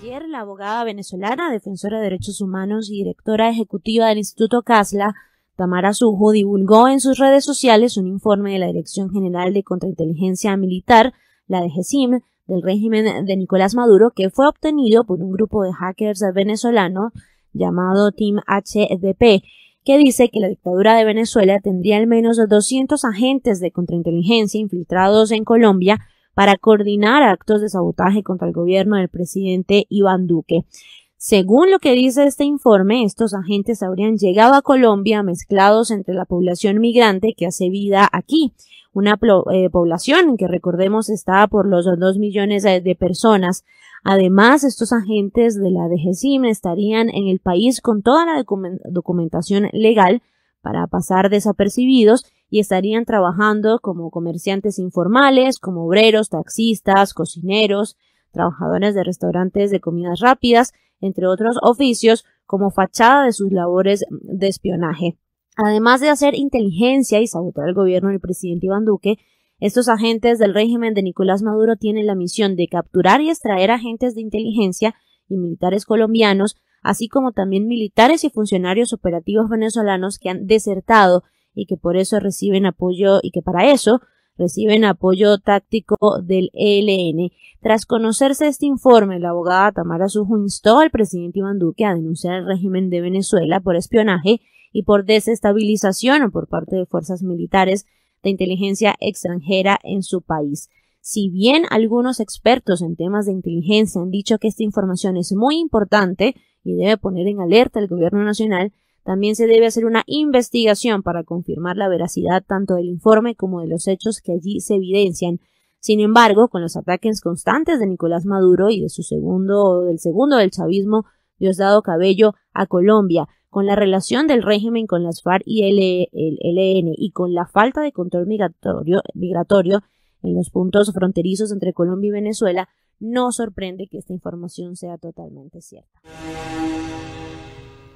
Ayer, la abogada venezolana, defensora de derechos humanos y directora ejecutiva del Instituto CASLA, Tamara Sujo, divulgó en sus redes sociales un informe de la Dirección General de Contrainteligencia Militar, la DGCIM, del régimen de Nicolás Maduro, que fue obtenido por un grupo de hackers venezolano llamado Team HDP, que dice que la dictadura de Venezuela tendría al menos 200 agentes de contrainteligencia infiltrados en Colombia para coordinar actos de sabotaje contra el gobierno del presidente Iván Duque. Según lo que dice este informe, estos agentes habrían llegado a Colombia mezclados entre la población migrante que hace vida aquí, una población eh, población que recordemos está por los dos millones eh, de personas. Además, estos agentes de la DGCIM estarían en el país con toda la documentación legal para pasar desapercibidos y estarían trabajando como comerciantes informales, como obreros, taxistas, cocineros, trabajadores de restaurantes de comidas rápidas, entre otros oficios, como fachada de sus labores de espionaje. Además de hacer inteligencia y sabotar al gobierno del presidente Iván Duque, estos agentes del régimen de Nicolás Maduro tienen la misión de capturar y extraer agentes de inteligencia y militares colombianos, así como también militares y funcionarios operativos venezolanos que han desertado y que por eso reciben apoyo y que para eso reciben apoyo táctico del ELN. Tras conocerse este informe, la abogada Tamara Sujo instó al presidente Iván Duque a denunciar el régimen de Venezuela por espionaje y por desestabilización o por parte de fuerzas militares de inteligencia extranjera en su país. Si bien algunos expertos en temas de inteligencia han dicho que esta información es muy importante y debe poner en alerta al gobierno nacional, también se debe hacer una investigación para confirmar la veracidad tanto del informe como de los hechos que allí se evidencian. Sin embargo, con los ataques constantes de Nicolás Maduro y de su segundo, del segundo del chavismo, Diosdado Cabello, a Colombia, con la relación del régimen con las FARC y el, LN y con la falta de control migratorio en los puntos fronterizos entre Colombia y Venezuela, no sorprende que esta información sea totalmente cierta.